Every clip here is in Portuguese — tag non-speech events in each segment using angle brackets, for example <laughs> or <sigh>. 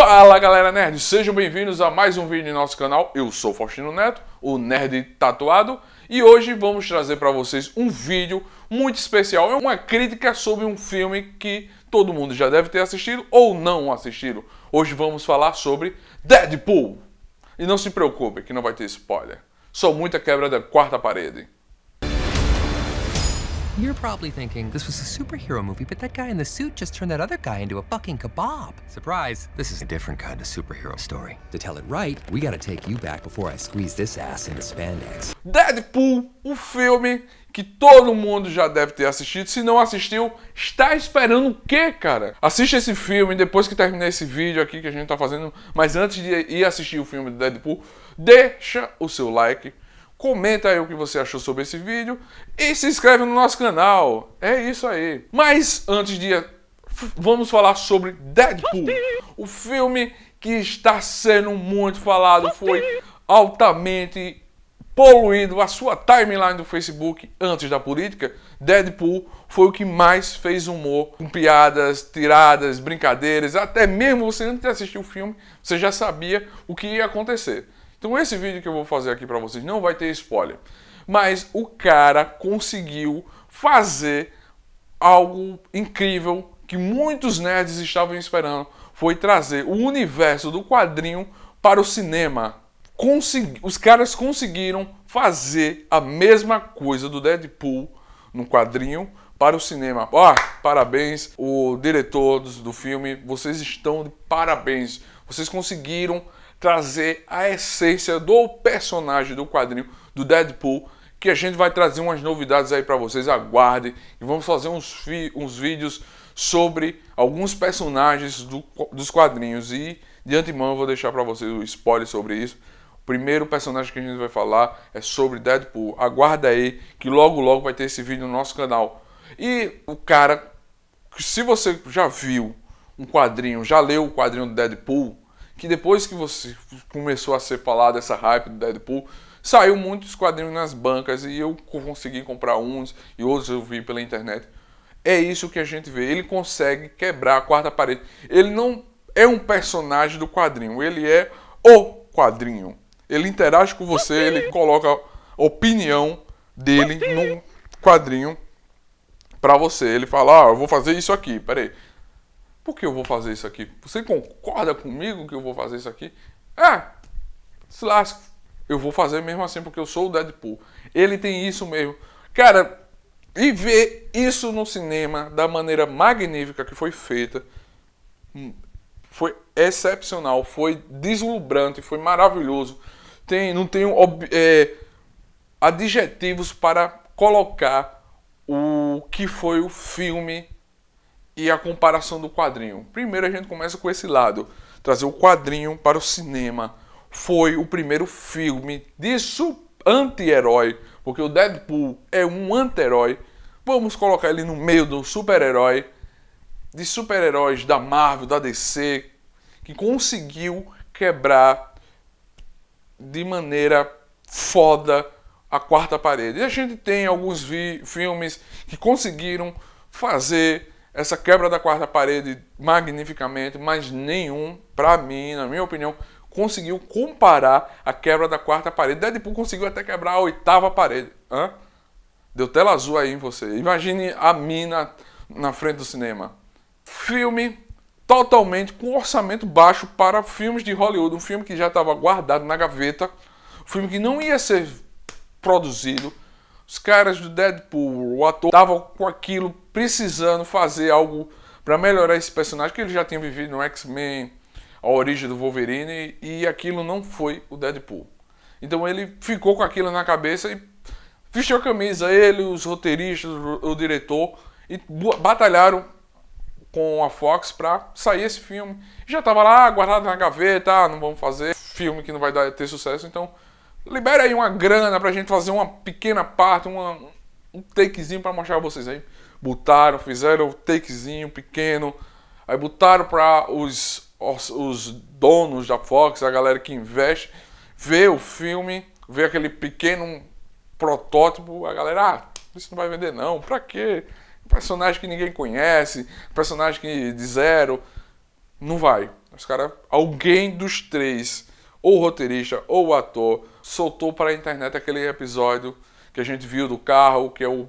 Fala galera nerd, sejam bem-vindos a mais um vídeo em nosso canal. Eu sou Faustino Neto, o nerd tatuado, e hoje vamos trazer para vocês um vídeo muito especial, é uma crítica sobre um filme que todo mundo já deve ter assistido ou não assistido. Hoje vamos falar sobre Deadpool. E não se preocupe, que não vai ter spoiler. Só muita quebra da quarta parede. You're probably thinking, this was a superhero movie, but that guy in the suit just turned that other guy into a fucking kebab. Surprise, this is a different kind of superhero story. To tell it right, we gotta take you back before I squeeze this ass into spandex. Deadpool, o filme que todo mundo já deve ter assistido. Se não assistiu, está esperando o quê, cara? Assiste esse filme depois que terminar esse vídeo aqui que a gente tá fazendo. Mas antes de ir assistir o filme do Deadpool, deixa o seu like Comenta aí o que você achou sobre esse vídeo e se inscreve no nosso canal. É isso aí. Mas antes de vamos falar sobre Deadpool. O filme que está sendo muito falado foi altamente poluído a sua timeline do Facebook antes da política, Deadpool foi o que mais fez humor, com piadas, tiradas, brincadeiras, até mesmo você antes de assistir o filme, você já sabia o que ia acontecer. Então esse vídeo que eu vou fazer aqui para vocês não vai ter spoiler. Mas o cara conseguiu fazer algo incrível que muitos nerds estavam esperando, foi trazer o universo do quadrinho para o cinema. Consegui... Os caras conseguiram fazer a mesma coisa do Deadpool no quadrinho para o cinema. Ah, parabéns, o diretor do filme, vocês estão de parabéns. Vocês conseguiram trazer a essência do personagem do quadrinho do Deadpool, que a gente vai trazer umas novidades aí para vocês, aguardem. E vamos fazer uns, uns vídeos sobre alguns personagens do, dos quadrinhos. E de antemão eu vou deixar para vocês o spoiler sobre isso. O primeiro personagem que a gente vai falar é sobre Deadpool. Aguarda aí que logo logo vai ter esse vídeo no nosso canal. E o cara, se você já viu um quadrinho, já leu o quadrinho do Deadpool, que depois que você começou a ser falado essa hype do Deadpool, saiu muitos quadrinhos nas bancas e eu consegui comprar uns e outros eu vi pela internet. É isso que a gente vê. Ele consegue quebrar a quarta parede. Ele não é um personagem do quadrinho, ele é o quadrinho. Ele interage com você, ele coloca a opinião dele no quadrinho para você. Ele fala: "Ah, eu vou fazer isso aqui. Peraí, por que eu vou fazer isso aqui? Você concorda comigo que eu vou fazer isso aqui? É, se lasque. Eu vou fazer mesmo assim porque eu sou o Deadpool. Ele tem isso mesmo. Cara, e ver isso no cinema da maneira magnífica que foi feita hum, foi excepcional, foi deslumbrante, foi maravilhoso. Tem, não tenho é, adjetivos para colocar o que foi o filme e a comparação do quadrinho. Primeiro a gente começa com esse lado, trazer o quadrinho para o cinema. Foi o primeiro filme de anti-herói, porque o Deadpool é um anti-herói. Vamos colocar ele no meio do super-herói, de super-heróis da Marvel, da DC, que conseguiu quebrar de maneira foda a quarta parede. E a gente tem alguns filmes que conseguiram fazer essa quebra da quarta parede magnificamente, mas nenhum, para mim, na minha opinião, conseguiu comparar a quebra da quarta parede. Deadpool conseguiu até quebrar a oitava parede. Hã? Deu tela azul aí em você. Imagine a mina na frente do cinema. Filme totalmente com orçamento baixo para filmes de Hollywood. Um filme que já estava guardado na gaveta. Um filme que não ia ser produzido os caras do Deadpool, o ator, estavam com aquilo precisando fazer algo para melhorar esse personagem que ele já tinha vivido no X-Men, a origem do Wolverine, e aquilo não foi o Deadpool. Então ele ficou com aquilo na cabeça e vestiu a camisa, ele, os roteiristas, o diretor, e batalharam com a Fox pra sair esse filme. Já tava lá guardado na gaveta, ah, não vamos fazer, filme que não vai dar, ter sucesso, então Libera aí uma grana pra gente fazer uma pequena parte, uma, um takezinho pra mostrar pra vocês aí. Botaram, fizeram o takezinho pequeno. Aí botaram pra os, os, os donos da Fox, a galera que investe, ver o filme, ver aquele pequeno protótipo. A galera, ah, isso não vai vender não, pra quê? Personagem que ninguém conhece, personagem que de zero. Não vai. Os caras, alguém dos três ou o roteirista ou o ator soltou para a internet aquele episódio que a gente viu do carro, que é o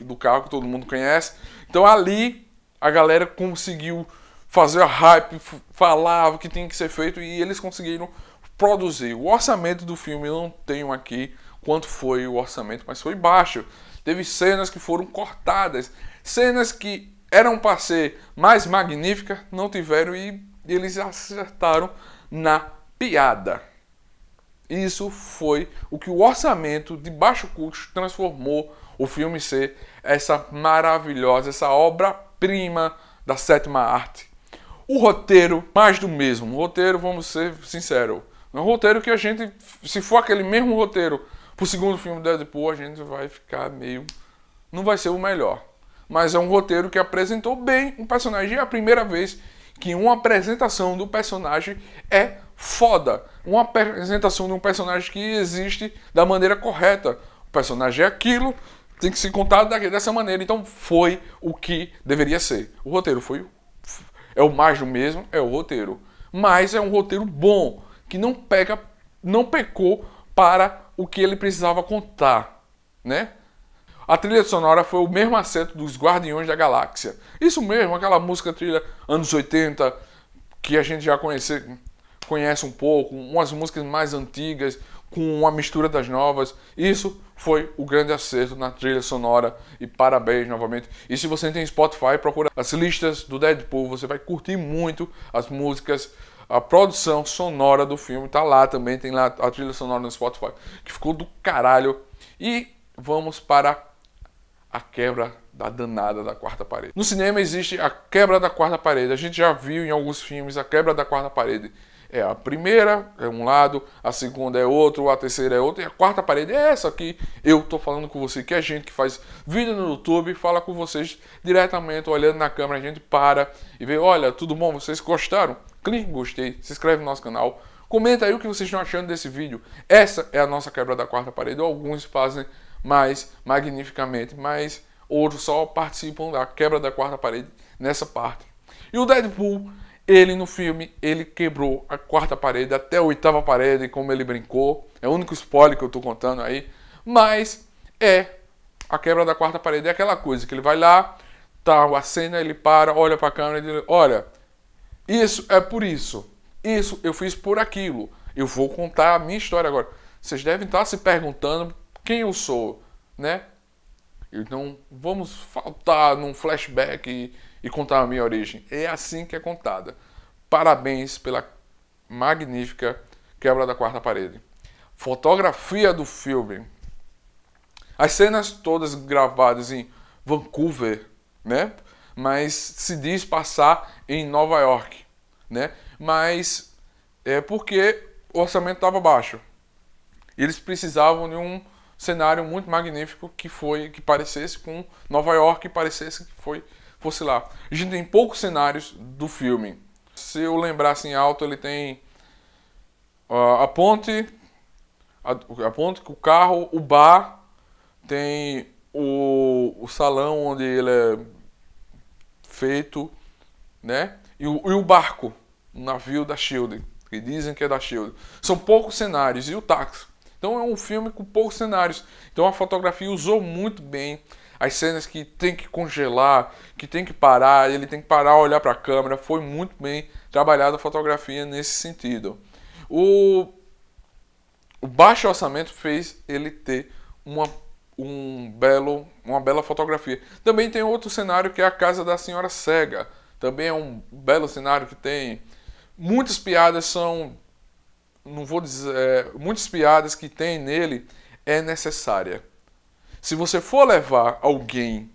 do carro que todo mundo conhece. Então ali a galera conseguiu fazer a hype, falava que tinha que ser feito e eles conseguiram produzir. O orçamento do filme eu não tenho aqui quanto foi o orçamento, mas foi baixo. Teve cenas que foram cortadas, cenas que eram para ser mais magníficas, não tiveram e eles acertaram na piada. Isso foi o que o orçamento de baixo custo transformou o filme ser essa maravilhosa, essa obra-prima da sétima arte. O roteiro, mais do mesmo. O roteiro, vamos ser sinceros, é um roteiro que a gente, se for aquele mesmo roteiro pro segundo filme do Deadpool, a gente vai ficar meio. Não vai ser o melhor. Mas é um roteiro que apresentou bem um personagem. É a primeira vez que uma apresentação do personagem é foda. Uma apresentação de um personagem que existe da maneira correta. O personagem é aquilo, tem que se contar dessa maneira. Então foi o que deveria ser. O roteiro foi. É o mais do mesmo, é o roteiro. Mas é um roteiro bom, que não pega, não pecou para o que ele precisava contar, né? A trilha sonora foi o mesmo acerto dos Guardiões da Galáxia. Isso mesmo, aquela música trilha anos 80 que a gente já conhece, conhece um pouco, umas músicas mais antigas com uma mistura das novas. Isso foi o grande acerto na trilha sonora e parabéns novamente. E se você tem Spotify, procura as listas do Deadpool, você vai curtir muito as músicas a produção sonora do filme tá lá também, tem lá a trilha sonora no Spotify, que ficou do caralho. E vamos para a quebra da danada da quarta parede. No cinema existe a quebra da quarta parede. A gente já viu em alguns filmes a quebra da quarta parede. É a primeira, é um lado, a segunda é outro, a terceira é outra, e a quarta parede é essa aqui eu tô falando com você, que é gente que faz vídeo no YouTube, fala com vocês diretamente, olhando na câmera, a gente para e vê, olha, tudo bom, vocês gostaram? Clique em gostei, se inscreve no nosso canal, comenta aí o que vocês estão achando desse vídeo. Essa é a nossa quebra da quarta parede, alguns fazem mais magnificamente, mas outros só participam da quebra da quarta parede nessa parte. E o Deadpool, ele no filme, ele quebrou a quarta parede, até a oitava parede, como ele brincou. É o único spoiler que eu estou contando aí. Mas é a quebra da quarta parede, é aquela coisa que ele vai lá, tal, tá, a cena, ele para, olha para a câmera e diz: Olha, isso é por isso, isso eu fiz por aquilo. Eu vou contar a minha história agora. Vocês devem estar tá se perguntando quem eu sou, né? Então vamos faltar num flashback e, e contar a minha origem. É assim que é contada. Parabéns pela magnífica quebra da quarta parede. Fotografia do filme. As cenas todas gravadas em Vancouver, né? Mas se diz passar em Nova York, né? Mas é porque o orçamento estava baixo. Eles precisavam de um cenário muito magnífico que foi que parecesse com Nova York, que parecesse que foi fosse lá. A gente tem poucos cenários do filme. Se eu lembrasse em alto, ele tem uh, a ponte, a, a, ponte, o carro, o bar, tem o, o salão onde ele é feito, né? E o, e o barco, o navio da Shield, que dizem que é da Shield. São poucos cenários e o táxi então é um filme com poucos cenários. Então a fotografia usou muito bem as cenas que tem que congelar, que tem que parar, ele tem que parar, olhar para a câmera. Foi muito bem trabalhada a fotografia nesse sentido. O, o baixo orçamento fez ele ter uma um belo, uma bela fotografia. Também tem outro cenário que é a casa da senhora cega. Também é um belo cenário que tem muitas piadas são não vou dizer, é, muitas piadas que tem nele é necessária. Se você for levar alguém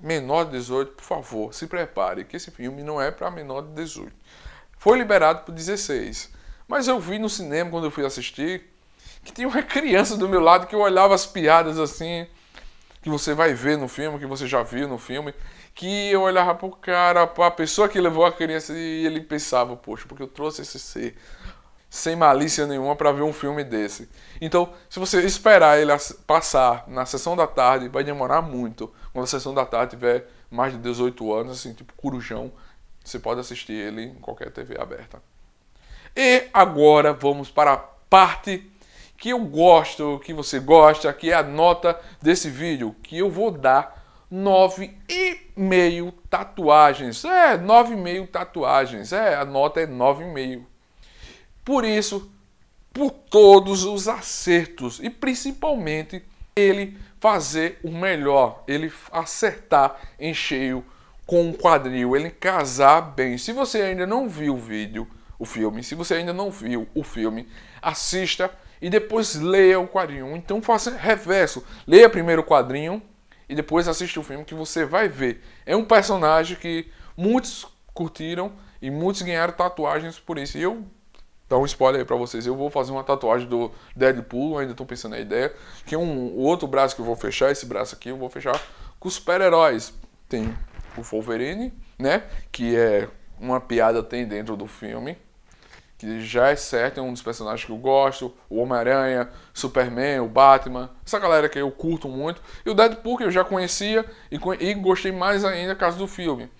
menor de 18, por favor, se prepare, que esse filme não é para menor de 18. Foi liberado por 16. Mas eu vi no cinema, quando eu fui assistir, que tinha uma <laughs> criança do meu lado que eu olhava as piadas assim, que você vai ver no filme, que você já viu no filme, que eu olhava pro cara, pra pessoa que levou a criança e ele pensava, poxa, porque eu trouxe esse ser sem malícia nenhuma para ver um filme desse. Então, se você esperar ele passar na sessão da tarde, vai demorar muito. Quando a sessão da tarde tiver mais de 18 anos, assim, tipo Corujão, você pode assistir ele em qualquer TV aberta. E agora vamos para a parte que eu gosto, que você gosta, que é a nota desse vídeo, que eu vou dar 9,5 tatuagens. É, 9,5 tatuagens. É, a nota é 9,5. Por isso, por todos os acertos e principalmente ele fazer o melhor, ele acertar em cheio com o quadril, ele casar bem. Se você ainda não viu o vídeo, o filme, se você ainda não viu o filme, assista e depois leia o quadrinho. Então faça reverso, leia primeiro o quadrinho e depois assista o filme que você vai ver. É um personagem que muitos curtiram e muitos ganharam tatuagens por isso. E eu Dá um spoiler aí pra vocês. Eu vou fazer uma tatuagem do Deadpool, ainda tô pensando na ideia. Que é um o outro braço que eu vou fechar, esse braço aqui, eu vou fechar com os super-heróis. Tem o Wolverine, né? Que é uma piada tem dentro do filme. Que já é certo, é um dos personagens que eu gosto. O Homem-Aranha, Superman, o Batman. Essa galera que eu curto muito. E o Deadpool que eu já conhecia e, e gostei mais ainda caso do filme.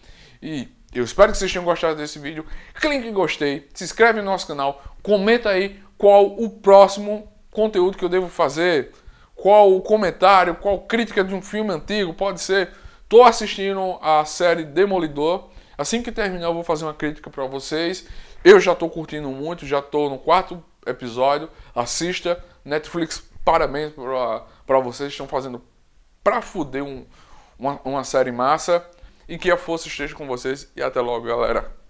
E eu espero que vocês tenham gostado desse vídeo. Clique em gostei, se inscreve no nosso canal, comenta aí qual o próximo conteúdo que eu devo fazer, qual o comentário, qual crítica de um filme antigo, pode ser. Tô assistindo a série Demolidor. Assim que terminar, eu vou fazer uma crítica para vocês. Eu já estou curtindo muito, já estou no quarto episódio. Assista. Netflix, parabéns para vocês, estão fazendo pra fuder um, uma, uma série massa e que a força esteja com vocês e até logo, galera.